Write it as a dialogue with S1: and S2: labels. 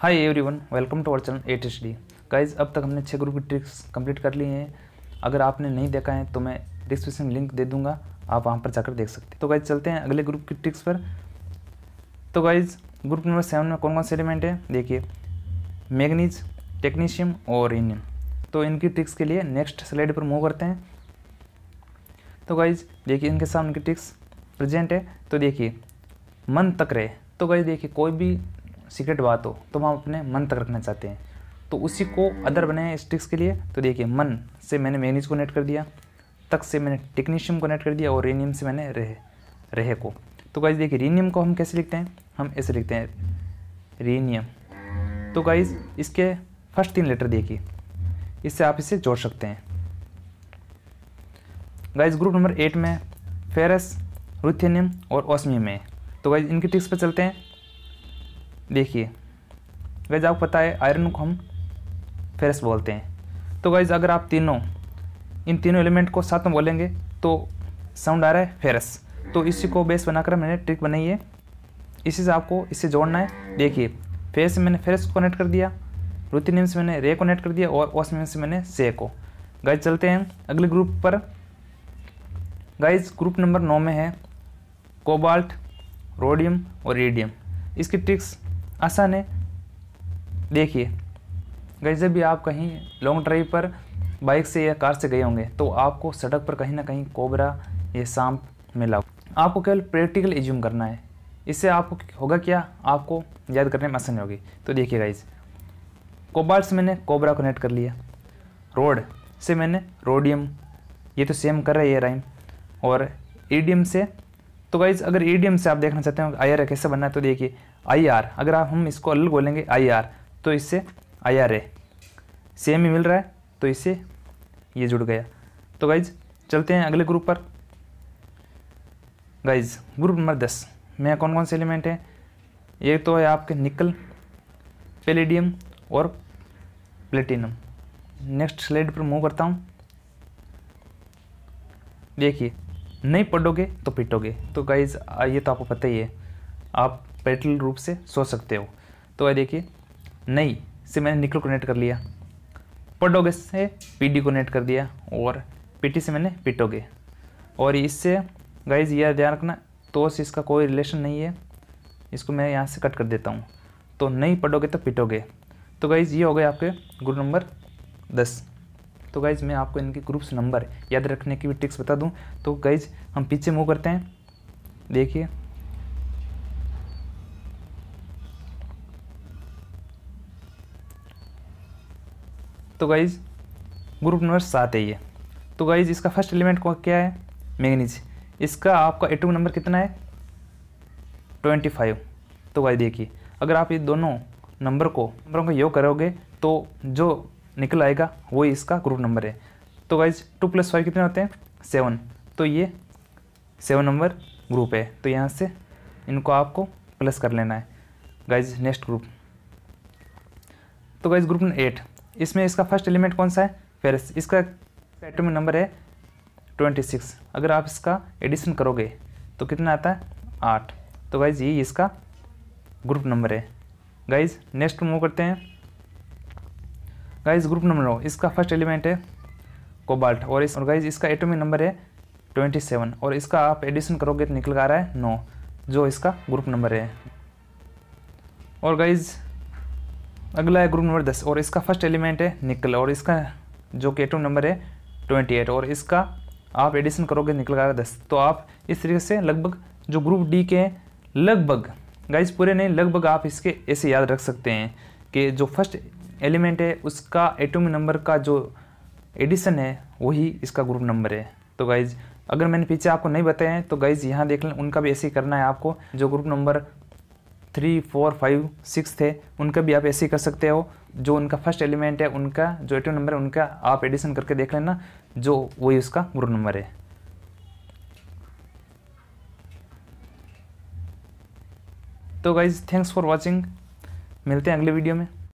S1: hi everyone welcome to our channel eight H D guys अब तक हमने छः ग्रुप की ट्रिक्स कंप्लीट कर ली हैं अगर आपने नहीं देखा है तो मैं डिस्क्रिप्शन में लिंक दे दूंगा आप वहाँ पर जाकर देख सकते हैं तो गाइज चलते हैं अगले ग्रुप की ट्रिक्स पर तो गाइज ग्रुप नंबर सेवन में कौन कौन से एलिमेंट है देखिए मैगनीज टेक्नीशियम और इनियम तो इनकी ट्रिक्स के लिए नेक्स्ट स्लाइड पर मूव करते हैं तो गाइज देखिए इनके सामने की ट्रिक्स प्रजेंट है तो देखिए मन तक रहे तो गाइज देखिए कोई भी सीक्रेट बात हो तो हम अपने मन तक रखना चाहते हैं तो उसी को अदर बनाए स्टिक्स के लिए तो देखिए मन से मैंने मैनीज को नेट कर दिया तक से मैंने टेक्नीशियम को नेट कर दिया और रेनियम से मैंने रहे रहे को तो गाइज देखिए रेनियम को हम कैसे लिखते हैं हम ऐसे लिखते हैं रेनियम तो गाइज इसके फर्स्ट तीन लेटर देखिए इससे आप इसे जोड़ सकते हैं गाइज ग्रुप नंबर एट में फेरस रुथेनियम और ओसमियम है तो गाइज इनके टिक्स पर चलते हैं देखिए वैसे आपको पता है आयरन को हम फेरस बोलते हैं तो गाइज अगर आप तीनों इन तीनों एलिमेंट को साथ में बोलेंगे तो साउंड आ रहा है फेरस तो इसी को बेस बनाकर मैंने ट्रिक बनाई है इसी से आपको इससे जोड़ना है देखिए फेर से मैंने फेरस को कनेक्ट कर दिया रुति नेम से मैंने रे को कनेक्ट कर दिया और ओस नेम से मैंने से को गाइज चलते हैं अगले ग्रुप पर गाइज ग्रुप नंबर नौ में है कोबाल्ट रोडियम और रेडियम इसकी ट्रिक्स आसान है देखिए गई जब भी आप कहीं लॉन्ग ड्राइव पर बाइक से या कार से गए होंगे तो आपको सड़क पर कहीं ना कहीं कोबरा या सांप मिला आपको केवल प्रैक्टिकल एज्यूम करना है इससे आपको होगा क्या आपको याद करने में आसानी होगी तो देखिए गाइज कोबाल्ट से मैंने कोबरा कनेक्ट कर लिया रोड से मैंने रोडियम ये तो सेम कर रहा है राइम और ईडियम से तो गाइज अगर ईडीएम से आप देखना चाहते हो आई आर कैसे बनना है तो देखिए आई आर अगर आप हम इसको अलग बोलेंगे आई आर तो इससे आई आर ए सेम ही मिल रहा है तो इससे ये जुड़ गया तो गाइज चलते हैं अगले ग्रुप पर गाइज ग्रुप नंबर दस में कौन कौन से एलिमेंट हैं ये तो है आपके निकल पेलेडियम और प्लेटिनम नेक्स्ट स्लाइड पर मूव करता हूँ देखिए नहीं पढ़ोगे तो पिटोगे तो गाइज ये तो आपको पता ही है आप पेटल रूप से सो सकते हो तो ये देखिए नहीं से मैंने निकल कनेक्ट कर लिया पढ़ोगे से पीडी कनेक्ट कर दिया और पीटी से मैंने पिटोगे और इससे गाइज यह ध्यान रखना तो से इसका कोई रिलेशन नहीं है इसको मैं यहाँ से कट कर देता हूँ तो नहीं पढ़ोगे तो पिटोगे तो गाइज ये हो गए आपके गुरु नंबर दस तो गाइज़ मैं आपको इनके ग्रुप्स नंबर याद रखने की भी टिक्स बता दूँ तो गाइज़ हम पीछे मूव करते हैं देखिए तो गाइज़ ग्रुप नंबर सात है ये तो गाइज़ इसका फर्स्ट एलिमेंट क्या है मैगनीज इसका आपका एटम नंबर कितना है ट्वेंटी फाइव तो गाइज देखिए अगर आप ये दोनों नंबर को नंबरों का योग करोगे तो जो निकल आएगा वही इसका ग्रुप नंबर है तो गाइज टू प्लस फाइव कितने होते हैं सेवन तो ये सेवन नंबर ग्रुप है तो यहाँ से इनको आपको प्लस कर लेना है गाइज नेक्स्ट ग्रुप तो गाइज ग्रुप एट इसमें इसका फर्स्ट एलिमेंट कौन सा है फेरस इसका एटमिक नंबर है ट्वेंटी सिक्स अगर आप इसका एडिशन करोगे तो कितना आता है आठ तो गाइज ये इसका ग्रुप नंबर है गाइज नेक्स्ट मूव करते हैं गाइज ग्रुप नंबर नौ इसका फर्स्ट एलिमेंट है कोबाल्ट और इस और गाइज इसका एटोमी नंबर है ट्वेंटी सेवन और इसका आप एडिशन करोगे तो निकल आ रहा है नौ जो इसका ग्रुप नंबर है और गाइज अगला है ग्रुप नंबर दस और इसका फर्स्ट एलिमेंट है निकल और इसका जो कि एटम नंबर है ट्वेंटी एट और इसका आप एडिशन करोगे तो निकल आ रहा है दस तो आप इस तरीके से लगभग जो ग्रुप डी के हैं लगभग गाइज पूरे नहीं लगभग आप इसके ऐसे याद रख सकते हैं कि जो फर्स्ट एलिमेंट है उसका एटम नंबर का जो एडिशन है वही इसका ग्रुप नंबर है तो गाइज अगर मैंने पीछे आपको नहीं बताया है तो गाइज यहाँ देख लें उनका भी ऐसे ही करना है आपको जो group number three four five six थे उनका भी आप ऐसे ही कर सकते हो जो उनका फर्स्ट एलिमेंट है उनका जो एटम नंबर है उनका आप एडिशन करके देख लेना जो वही उसका ग्रुप नंबर है तो गाइज थैंक्स फॉर वॉचिंग मिलते हैं अगले वीडियो में